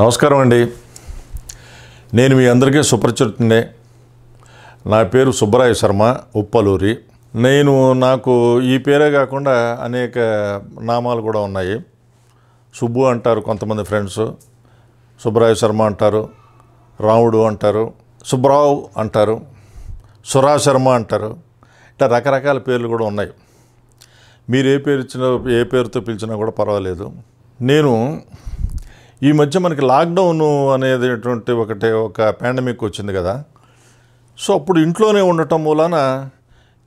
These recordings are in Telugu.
నమస్కారం అండి నేను మీ అందరికీ సుపరిచితుడే నా పేరు సుబ్బరాయ శర్మ ఉప్పలూరి నేను నాకు ఈ పేరే కాకుండా అనేక నామాలు కూడా ఉన్నాయి సుబ్బు అంటారు కొంతమంది ఫ్రెండ్స్ సుబ్బరాయ శర్మ అంటారు రాముడు అంటారు సుబ్బరావు అంటారు సురా శర్మ అంటారు ఇట్లా రకరకాల పేర్లు కూడా ఉన్నాయి మీరు ఏ పేరు ఇచ్చినా ఏ పేరుతో పిలిచినా కూడా పర్వాలేదు నేను ఈ మధ్య మనకి లాక్డౌన్ అనేటువంటి ఒకటి ఒక పాండమిక్ వచ్చింది కదా సో అప్పుడు ఇంట్లోనే ఉండటం మూలాన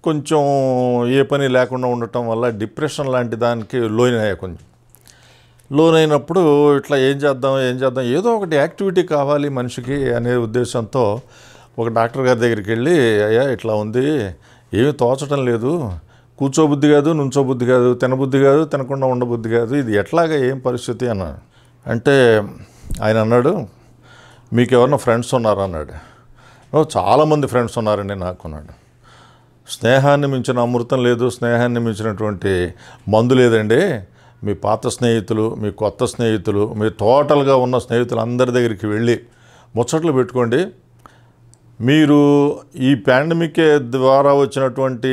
కొంచెం ఏ పని లేకుండా ఉండటం వల్ల డిప్రెషన్ లాంటి దానికి లోన్ అయ్యా కొంచెం లోన్ అయినప్పుడు ఇట్లా ఏం చేద్దాం ఏం చేద్దాం ఏదో ఒకటి యాక్టివిటీ కావాలి మనిషికి అనే ఉద్దేశంతో ఒక డాక్టర్ గారి దగ్గరికి వెళ్ళి అయ్యా ఇట్లా ఉంది ఏమి తోచటం లేదు కూర్చోబుద్ధి కాదు నుంచోబుద్ధి కాదు తినబుద్ధి కాదు తినకుండా ఉండబుద్ధి కాదు ఇది ఎట్లాగా ఏం పరిస్థితి అన్నాడు అంటే ఆయన అన్నాడు మీకు ఎవరినో ఫ్రెండ్స్ ఉన్నారా అన్నాడు చాలామంది ఫ్రెండ్స్ ఉన్నారండి నాకు అన్నాడు స్నేహాన్ని మించిన అమృతం లేదు స్నేహాన్ని మించినటువంటి మందు లేదండి మీ పాత స్నేహితులు మీ కొత్త స్నేహితులు మీ టోటల్గా ఉన్న స్నేహితులు అందరి దగ్గరికి వెళ్ళి ముచ్చట్లు పెట్టుకోండి మీరు ఈ పాండమిక్ ద్వారా వచ్చినటువంటి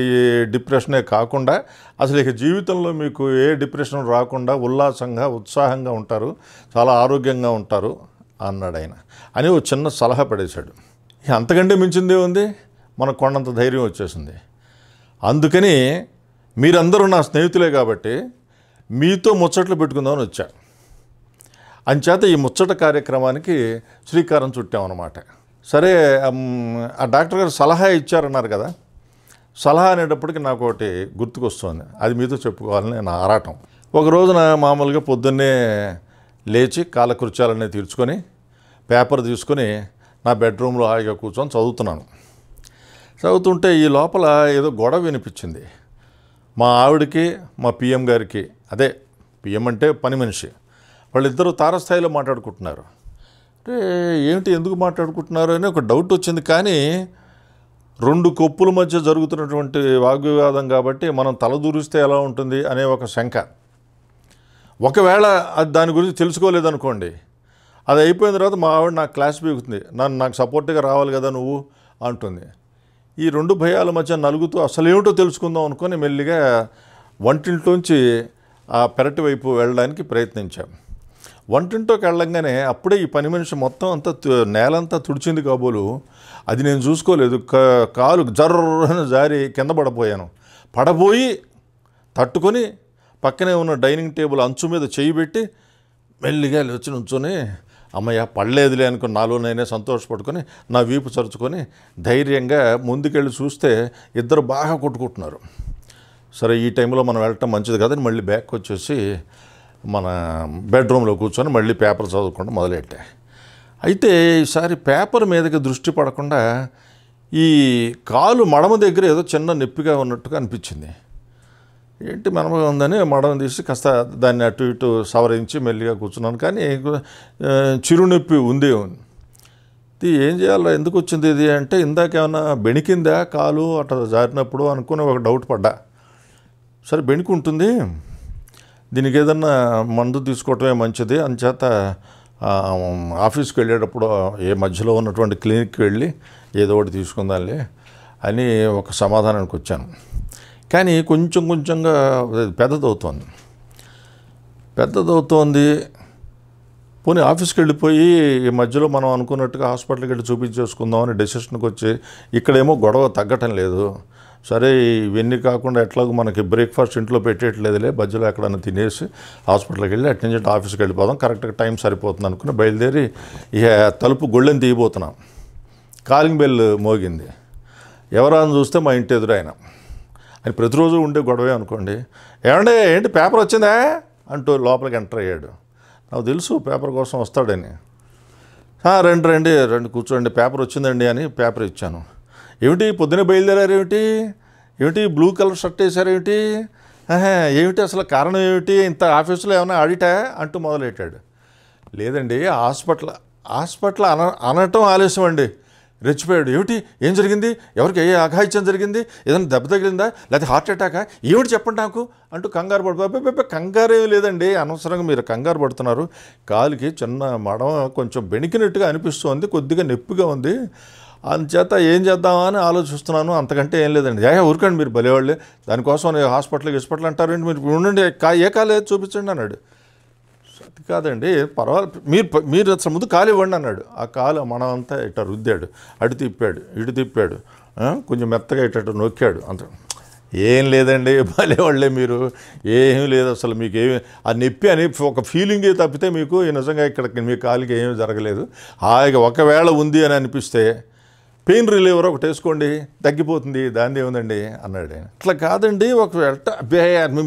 డిప్రెషనే కాకుండా అసలు ఇక జీవితంలో మీకు ఏ డిప్రెషన్ రాకుండా ఉల్లాసంగా ఉత్సాహంగా ఉంటారు చాలా ఆరోగ్యంగా ఉంటారు అన్నాడు ఆయన అని ఒక చిన్న సలహా పడేశాడు అంతకంటే మించిందే ఉంది మనకు కొండంత ధైర్యం వచ్చేసింది అందుకని మీరందరూ నా స్నేహితులే కాబట్టి మీతో ముచ్చట్లు పెట్టుకుందామని వచ్చాను అంచేత ఈ ముచ్చట కార్యక్రమానికి శ్రీకారం చుట్టామన్నమాట సరే ఆ డాక్టర్ గారు సలహా ఇచ్చారన్నారు కదా సలహా అనేటప్పటికి నాకు ఒకటి గుర్తుకొస్తుంది అది మీతో చెప్పుకోవాలని నా ఆరాటం ఒక రోజున మామూలుగా పొద్దున్నే లేచి కాలకృత్యాలన్నీ తీర్చుకొని పేపర్ తీసుకొని నా బెడ్రూమ్లో హాయిగా కూర్చొని చదువుతున్నాను చదువుతుంటే ఈ లోపల ఏదో గొడవ వినిపించింది మా ఆవిడకి మా పిఎం గారికి అదే పిఎం అంటే పని మనిషి వాళ్ళిద్దరూ తారస్థాయిలో మాట్లాడుకుంటున్నారు అంటే ఏమిటి ఎందుకు మాట్లాడుకుంటున్నారు అని ఒక డౌట్ వచ్చింది కానీ రెండు కొప్పుల మధ్య జరుగుతున్నటువంటి వాగ్వివాదం కాబట్టి మనం తలదూరిస్తే ఎలా ఉంటుంది అనే ఒక శంక ఒకవేళ అది దాని గురించి తెలుసుకోలేదనుకోండి అది అయిపోయిన తర్వాత మా ఆవిడ నాకు క్లాస్ పీకుతుంది నన్ను నాకు సపోర్ట్గా రావాలి కదా నువ్వు అంటుంది ఈ రెండు భయాల మధ్య నలుగుతూ అసలేమిటో తెలుసుకుందాం అనుకొని మెల్లిగా వంటింట్లోంచి ఆ పెరటి వైపు వెళ్ళడానికి ప్రయత్నించాం వంటింటోకి వెళ్ళంగానే అప్పుడే ఈ పని మనిషి మొత్తం అంతా నేలంతా తుడిచింది కాబోలు అది నేను చూసుకోలేదు కాలు జర్రని జారి కింద పడపోయాను పడబోయి తట్టుకొని పక్కనే ఉన్న డైనింగ్ టేబుల్ అంచు మీద చేయి పెట్టి మెల్లిగా వచ్చి నుంచొని అమ్మయ్య పడలేదులే అనుకుని నాలో నేనే సంతోషపడుకొని నా వీపు చరుచుకొని ధైర్యంగా ముందుకెళ్ళి చూస్తే ఇద్దరు బాగా కొట్టుకుంటున్నారు సరే ఈ టైంలో మనం వెళ్ళటం మంచిది కాదని మళ్ళీ బ్యాక్ వచ్చేసి మన బెడ్రూమ్లో కూర్చొని మళ్ళీ పేపర్ చదువుకుండా మొదలెట్టా అయితే ఈసారి పేపర్ మీదకి దృష్టి పడకుండా ఈ కాలు మడమ దగ్గర ఏదో చిన్న నొప్పిగా ఉన్నట్టుగా అనిపించింది ఏంటి మనమగా ఉందని మడమ తీసి కాస్త దాన్ని అటు ఇటు సవరించి మెల్లిగా కూర్చున్నాను కానీ చిరునొప్పి ఉంది ఇది ఏం చేయాలో ఎందుకు వచ్చింది ఇది అంటే ఇందాక ఏమైనా బెణికిందా కాలు అట్లా జారినప్పుడు అనుకుని ఒక డౌట్ పడ్డా సరే బెణికి ఉంటుంది దీనికి ఏదన్నా మందు తీసుకోవటమే మంచిది అంచేత ఆఫీస్కి వెళ్ళేటప్పుడు ఏ మధ్యలో ఉన్నటువంటి క్లినిక్కి వెళ్ళి ఏదో ఒకటి తీసుకుందాంలే అని ఒక సమాధానానికి వచ్చాను కానీ కొంచెం కొంచెంగా పెద్దదవుతోంది పెద్దదవుతోంది పోనీ ఆఫీస్కి వెళ్ళిపోయి ఈ మధ్యలో మనం అనుకున్నట్టుగా హాస్పిటల్కి వెళ్ళి చూపించేసుకుందాం అని డెసిషన్కి వచ్చి ఇక్కడేమో గొడవ తగ్గటం లేదు సరే ఇవన్నీ కాకుండా ఎట్లాగో మనకి బ్రేక్ఫాస్ట్ ఇంట్లో పెట్టేయట్లేదులే బజ్జీలో ఎక్కడన్నా తినేసి హాస్పిటల్కి వెళ్ళి అటు నుంచి ఆఫీస్కి వెళ్ళిపోదాం కరెక్ట్గా టైం సరిపోతుంది అనుకుని బయలుదేరి ఇక తలుపు గుళ్ళని తీయబోతున్నాం కాలింగ్ బెల్ మోగింది ఎవరని చూస్తే మా ఇంటి ఎదురు ఆయన ఆయన ప్రతిరోజు ఉండే గొడవే అనుకోండి ఏమండి ఏంటి పేపర్ వచ్చిందా అంటూ లోపలికి ఎంటర్ అయ్యాడు నాకు తెలుసు పేపర్ కోసం వస్తాడని రండి రండి రండి కూర్చోండి పేపర్ వచ్చిందండి అని పేపర్ ఇచ్చాను ఏమిటి పొద్దున బయలుదేరారు ఏమిటి బ్లూ కలర్ షర్ట్ వేశారేమిటి ఏమిటి అసలు కారణం ఏమిటి ఇంత ఆఫీసులో ఏమైనా ఆడిటా అంటూ మొదలెట్టాడు లేదండి హాస్పిటల్ హాస్పిటల్ అన అనటం ఆలస్యం అండి రెచ్చిపోయాడు ఏమిటి ఏం జరిగింది ఎవరికి ఏ అఘాయిత్యం జరిగింది ఏదైనా దెబ్బ తగిలిందా లేకపోతే హార్ట్ అటాకా ఏమిటి చెప్పండి నాకు అంటూ కంగారు పడుతుంది కంగారు ఏమి లేదండి అనవసరంగా మీరు కంగారు పడుతున్నారు కాలుకి చిన్న మడం కొంచెం బెణికినట్టుగా అనిపిస్తోంది కొద్దిగా నొప్పిగా ఉంది అందుచేత ఏం చేద్దామని ఆలోచిస్తున్నాను అంతకంటే ఏం లేదండి ఏ ఊరుకండి మీరు బలేవాళ్ళే దానికోసం హాస్పిటల్ హాస్పిటల్ అంటారండి మీరు ఉండండి ఏ కాలేదు చూపించండి అన్నాడు అది కాదండి పర్వాలేదు మీరు మీరు ముందు కాలు ఇవ్వండి అన్నాడు ఆ కాలు మనమంతా ఇట రుద్దాడు అటు తిప్పాడు ఇటు తిప్పాడు కొంచెం మెత్తగా ఇట్ట నొక్కాడు అంత ఏం లేదండి వాళ్ళే మీరు ఏమీ లేదు అసలు మీకు ఏమి ఆ నొప్పి అని ఒక ఫీలింగ్ తప్పితే మీకు నిజంగా ఇక్కడ మీ కాలుకి ఏమీ జరగలేదు హాయిగా ఒకవేళ ఉంది అని అనిపిస్తే పెయిన్ రిలీవర్ ఒకటి వేసుకోండి తగ్గిపోతుంది దాని ఏముందండి అన్నాడు ఆయన అట్లా కాదండి ఒక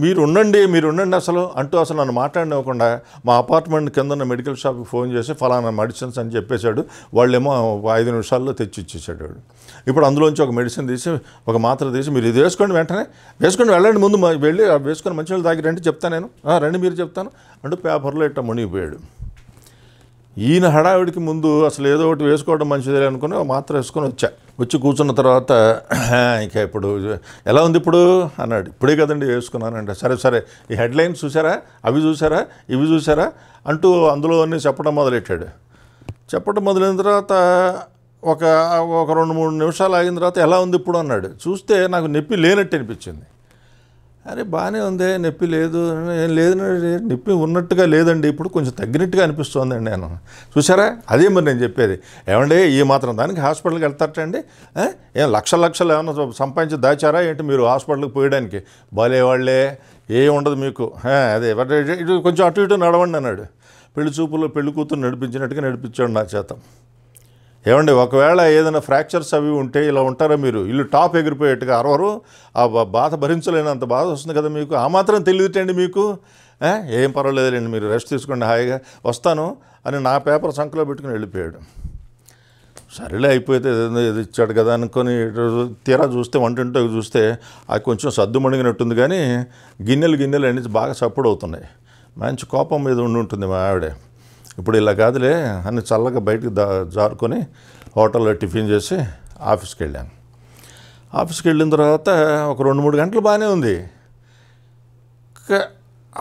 మీరు ఉండండి మీరు ఉండండి అసలు అంటూ అసలు నన్ను మాట్లాడినివ్వకుండా మా అపార్ట్మెంట్ కింద ఉన్న మెడికల్ షాప్కి ఫోన్ చేసి ఫలానా మెడిసిన్స్ అని చెప్పేశాడు వాళ్ళేమో ఐదు నిమిషాల్లో తెచ్చి ఇచ్చేసాడు వాడు ఇప్పుడు అందులోంచి ఒక మెడిసిన్ తీసి ఒక మాత్ర తీసి మీరు ఇది వేసుకోండి వెంటనే వేసుకొని వెళ్ళండి ముందు వెళ్ళి వేసుకొని మంచి వాళ్ళు తాగి రండి చెప్తాను నేను రండి మీరు చెప్తాను అంటూ పేపర్లో ఇట్టా మునిగిపోయాడు ఈయన హడావిడికి ముందు అసలు ఏదో ఒకటి వేసుకోవడం మంచిదే అనుకుని మాత్రం వేసుకొని వచ్చా వచ్చి కూర్చున్న తర్వాత ఇంకా ఇప్పుడు ఎలా ఉంది ఇప్పుడు అన్నాడు ఇప్పుడే కదండి వేసుకున్నానంటే సరే సరే ఈ హెడ్లైన్స్ చూసారా అవి చూసారా ఇవి చూసారా అంటూ అందులో అన్నీ చెప్పడం మొదలెట్టాడు చెప్పడం మొదలైన తర్వాత ఒక ఒక రెండు మూడు నిమిషాలు ఆగిన తర్వాత ఎలా ఉంది ఇప్పుడు అన్నాడు చూస్తే నాకు నొప్పి లేనట్టు అనిపించింది అరే బాగానే ఉంది నొప్పి లేదు ఏం లేదు నొప్పి ఉన్నట్టుగా లేదండి ఇప్పుడు కొంచెం తగ్గినట్టుగా అనిపిస్తుందండి నేను చూసారా అదే మరి నేను చెప్పేది ఏమండి ఈ మాత్రం దానికి హాస్పిటల్కి వెళ్తారటండి ఏం లక్ష లక్షలు ఏమైనా సంపాదించి దాచారా ఏంటి మీరు హాస్పిటల్కి పోయడానికి బాలేవాళ్ళే ఏం ఉండదు మీకు అదే ఇటు కొంచెం అటు ఇటు నడవండి అన్నాడు పెళ్లి చూపులో పెళ్లి కూతురు నడిపించినట్టుగా నడిపించాడు నా చేత ఏమండి ఒకవేళ ఏదైనా ఫ్రాక్చర్స్ అవి ఉంటే ఇలా ఉంటారా మీరు ఇల్లు టాప్ ఎగిరిపోయేట్టుగా అరవరు ఆ బాధ భరించలేనంత బాధ వస్తుంది కదా మీకు ఆ మాత్రం తెలియటండి మీకు ఏం పర్వాలేదులేండి మీరు రెస్ట్ తీసుకోండి హాయిగా వస్తాను అని నా పేపర్ సంఖ్యలో పెట్టుకుని వెళ్ళిపోయాడు సరేలే అయిపోతే ఏదో ఇచ్చాడు కదా అనుకొని తీరా చూస్తే వంటింటో చూస్తే అది కొంచెం సర్దు మణిగినట్టుంది కానీ గిన్నెలు గిన్నెలు అన్నీ బాగా సపోర్ట్ అవుతున్నాయి మంచి కోపం మీద ఉండి ఉంటుంది మా ఆవిడే ఇప్పుడు ఇలా కాదులే అని చల్లగా బయటకు దా జారుకొని హోటల్లో టిఫిన్ చేసి ఆఫీస్కి వెళ్ళాను ఆఫీస్కి వెళ్ళిన తర్వాత ఒక రెండు మూడు గంటలు బాగానే ఉంది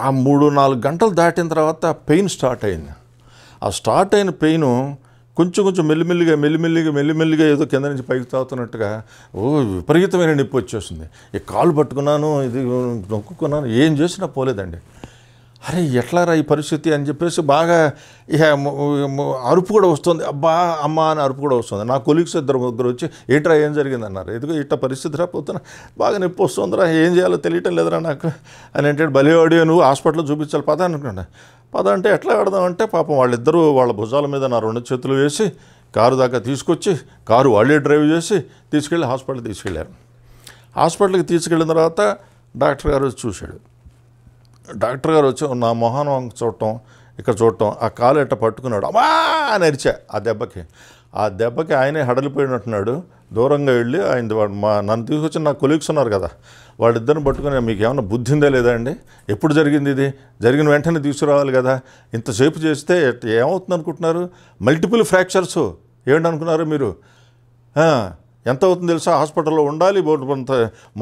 ఆ మూడు నాలుగు గంటలు దాటిన తర్వాత పెయిన్ స్టార్ట్ అయింది ఆ స్టార్ట్ అయిన పెయిన్ కొంచెం కొంచెం మెల్లిమెల్లిగా మెల్లిమెల్లిగా మెల్లిమెల్లిగా ఏదో కింద నుంచి పైకి తాగుతున్నట్టుగా ఓ విపరీతమైన నొప్పి వచ్చేసింది ఈ కాలు పట్టుకున్నాను ఇది నొక్కున్నాను ఏం చేసినా పోలేదండి అరే ఎట్లారా ఈ పరిస్థితి అని చెప్పేసి బాగా ఇక అరుపు కూడా వస్తుంది అబ్బా అమ్మ అని అరుపు కూడా వస్తుంది నా కొలీగ్స్ ఇద్దరు ముగ్గురు వచ్చి ఏట్రా ఏం జరిగింది అన్నారు ఎందుకు ఇట్ట పరిస్థితి రాపోతున్నా బాగా నొప్పి వస్తుందిరా ఏం చేయాలో తెలియటం లేదురా నాకు అని అంటే బలివాడి నువ్వు హాస్పిటల్లో చూపించాలి పద అనుకున్నాను పద అంటే ఎట్లా అంటే పాపం వాళ్ళిద్దరూ వాళ్ళ భుజాల మీద నా రెండు చేతులు వేసి కారు దాకా తీసుకొచ్చి కారు వాళ్ళే డ్రైవ్ చేసి తీసుకెళ్ళి హాస్పిటల్ తీసుకెళ్ళారు హాస్పిటల్కి తీసుకెళ్ళిన తర్వాత డాక్టర్ గారు చూశాడు డాక్టర్ గారు వచ్చి నా మొహం చూడటం ఇక్కడ చూడటం ఆ కాలు ఎట్ట పట్టుకున్నాడు అమ్మా అని అరిచా ఆ దెబ్బకి ఆ దెబ్బకి ఆయనే హడలిపోయినట్టున్నాడు దూరంగా వెళ్ళి ఆయన వాడు మా నన్ను తీసుకొచ్చి నా కొలీగ్స్ ఉన్నారు కదా వాళ్ళిద్దరిని పట్టుకుని మీకు ఏమైనా బుద్ధి ఉందా లేదా అండి ఎప్పుడు జరిగింది ఇది జరిగిన వెంటనే తీసుకురావాలి కదా ఇంతసేపు చేస్తే ఏమవుతుంది అనుకుంటున్నారు మల్టిపుల్ ఫ్రాక్చర్స్ ఏంటనుకున్నారు మీరు ఎంత అవుతుంది తెలుసా హాస్పిటల్లో ఉండాలి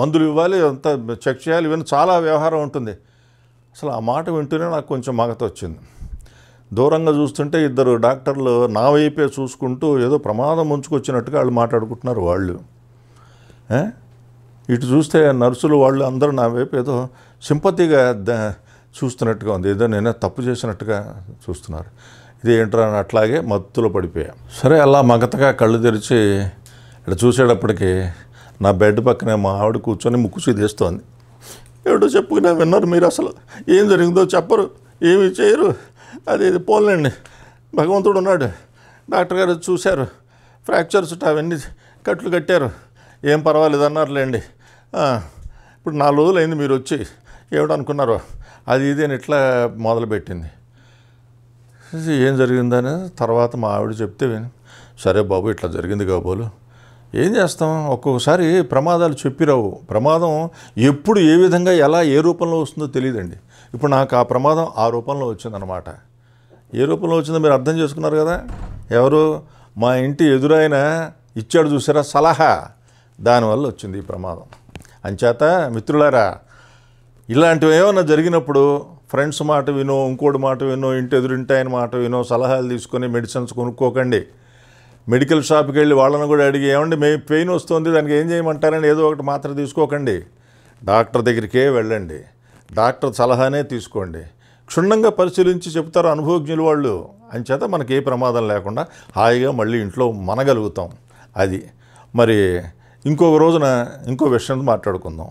మందులు ఇవ్వాలి అంత చెక్ చేయాలి ఇవన్నీ చాలా వ్యవహారం ఉంటుంది అసలు ఆ మాట వింటూనే నాకు కొంచెం మగత వచ్చింది దూరంగా చూస్తుంటే ఇద్దరు డాక్టర్లు నా వైపే చూసుకుంటూ ఏదో ప్రమాదం ముంచుకొచ్చినట్టుగా వాళ్ళు మాట్లాడుకుంటున్నారు వాళ్ళు ఇటు చూస్తే నర్సులు వాళ్ళు అందరూ నా వైపు ఏదో సింపతిగా చూస్తున్నట్టుగా ఉంది ఏదో నేనే తప్పు చేసినట్టుగా చూస్తున్నారు ఇది ఏంటో అని అట్లాగే మత్తులో పడిపోయా సరే అలా మగతగా కళ్ళు తెరిచి ఇక్కడ చూసేటప్పటికి నా బెడ్ పక్కనే మా ఆవిడ కూర్చొని ముక్కు తీస్తోంది ఏమిటో చెప్పుకున్నా విన్నారు మీరు అసలు ఏం జరిగిందో చెప్పరు ఏమి చేయరు అది ఇది పోలేండి భగవంతుడు ఉన్నాడు డాక్టర్ గారు చూశారు ఫ్రాక్చర్స్ అవన్నీ కట్లు కట్టారు ఏం పర్వాలేదు అన్నారులేండి ఇప్పుడు నాలుగు రోజులు అయింది మీరు వచ్చి ఏమిటనుకున్నారు అది ఇది అని ఇట్లా మొదలుపెట్టింది ఏం జరిగిందని తర్వాత మా ఆవిడ చెప్తే సరే బాబు ఇట్లా జరిగింది కాబోలు ఏం చేస్తాం ఒక్కొక్కసారి ప్రమాదాలు చెప్పిరావు ప్రమాదం ఎప్పుడు ఏ విధంగా ఎలా ఏ రూపంలో వస్తుందో తెలియదండి ఇప్పుడు నాకు ఆ ప్రమాదం ఆ రూపంలో వచ్చిందనమాట ఏ రూపంలో వచ్చిందో మీరు అర్థం చేసుకున్నారు కదా ఎవరు మా ఇంటి ఎదురైన ఇచ్చాడు చూసారా సలహా దానివల్ల వచ్చింది ఈ ప్రమాదం అంచేత మిత్రులారా ఇలాంటివి ఏమైనా జరిగినప్పుడు ఫ్రెండ్స్ మాట వినో ఇంకోటి మాట వినో ఇంటి ఎదురింటి ఆయన మాట వినో సలహాలు తీసుకొని మెడిసిన్స్ కొనుక్కోకండి మెడికల్ షాప్కి వెళ్ళి వాళ్ళని కూడా అడిగి ఏమండి మే పెయిన్ వస్తుంది దానికి ఏం చేయమంటారని ఏదో ఒకటి మాత్ర తీసుకోకండి డాక్టర్ దగ్గరికే వెళ్ళండి డాక్టర్ సలహానే తీసుకోండి క్షుణ్ణంగా పరిశీలించి చెప్తారు అనుభవజ్ఞులు వాళ్ళు అంచేత మనకి ఏ ప్రమాదం లేకుండా హాయిగా మళ్ళీ ఇంట్లో మనగలుగుతాం అది మరి ఇంకొక రోజున ఇంకో విషయం మాట్లాడుకుందాం